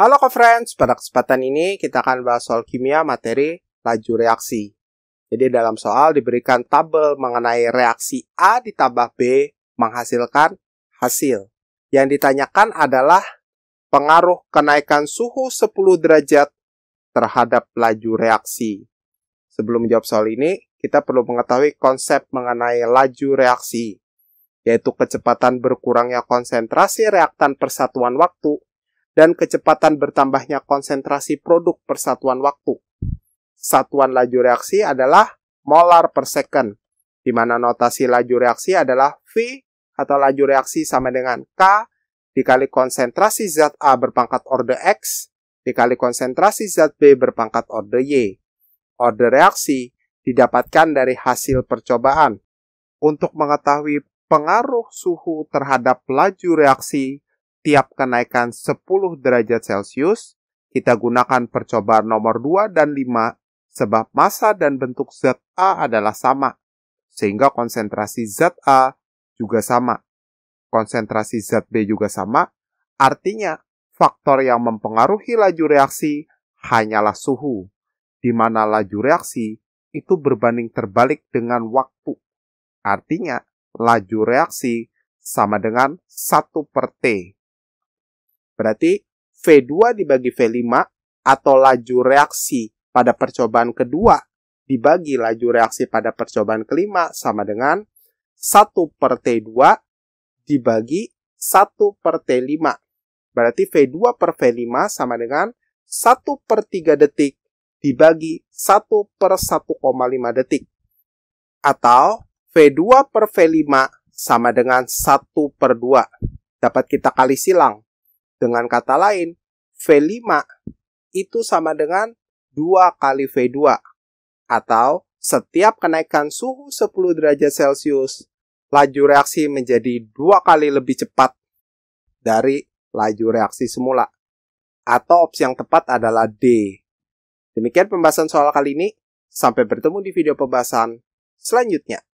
Halo ke friends, pada kesempatan ini kita akan bahas soal kimia materi laju reaksi. Jadi dalam soal diberikan tabel mengenai reaksi A ditambah B menghasilkan hasil. Yang ditanyakan adalah pengaruh kenaikan suhu 10 derajat terhadap laju reaksi. Sebelum menjawab soal ini, kita perlu mengetahui konsep mengenai laju reaksi, yaitu kecepatan berkurangnya konsentrasi reaktan persatuan waktu dan kecepatan bertambahnya konsentrasi produk persatuan waktu. Satuan laju reaksi adalah molar per second, di mana notasi laju reaksi adalah V atau laju reaksi sama dengan K dikali konsentrasi zat A berpangkat order X dikali konsentrasi zat B berpangkat order Y. Order reaksi didapatkan dari hasil percobaan. Untuk mengetahui pengaruh suhu terhadap laju reaksi, tiap kenaikan 10 derajat Celcius, kita gunakan percobaan nomor 2 dan 5 sebab massa dan bentuk zat A adalah sama, sehingga konsentrasi zat A juga sama. Konsentrasi zat B juga sama, artinya faktor yang mempengaruhi laju reaksi hanyalah suhu, di mana laju reaksi itu berbanding terbalik dengan waktu. Artinya, laju reaksi sama dengan 1 per T Berarti V2 dibagi V5 atau laju reaksi pada percobaan kedua dibagi laju reaksi pada percobaan kelima sama dengan 1 per T2 dibagi 1 per T5. Berarti V2 per V5 sama dengan 1 per 3 detik dibagi 1 per 1,5 detik. Atau V2 per V5 sama dengan 1 per 2. Dapat kita kali silang. Dengan kata lain, V5 itu sama dengan 2 kali V2 atau setiap kenaikan suhu 10 derajat Celcius, laju reaksi menjadi 2 kali lebih cepat dari laju reaksi semula. Atau opsi yang tepat adalah D. Demikian pembahasan soal kali ini. Sampai bertemu di video pembahasan selanjutnya.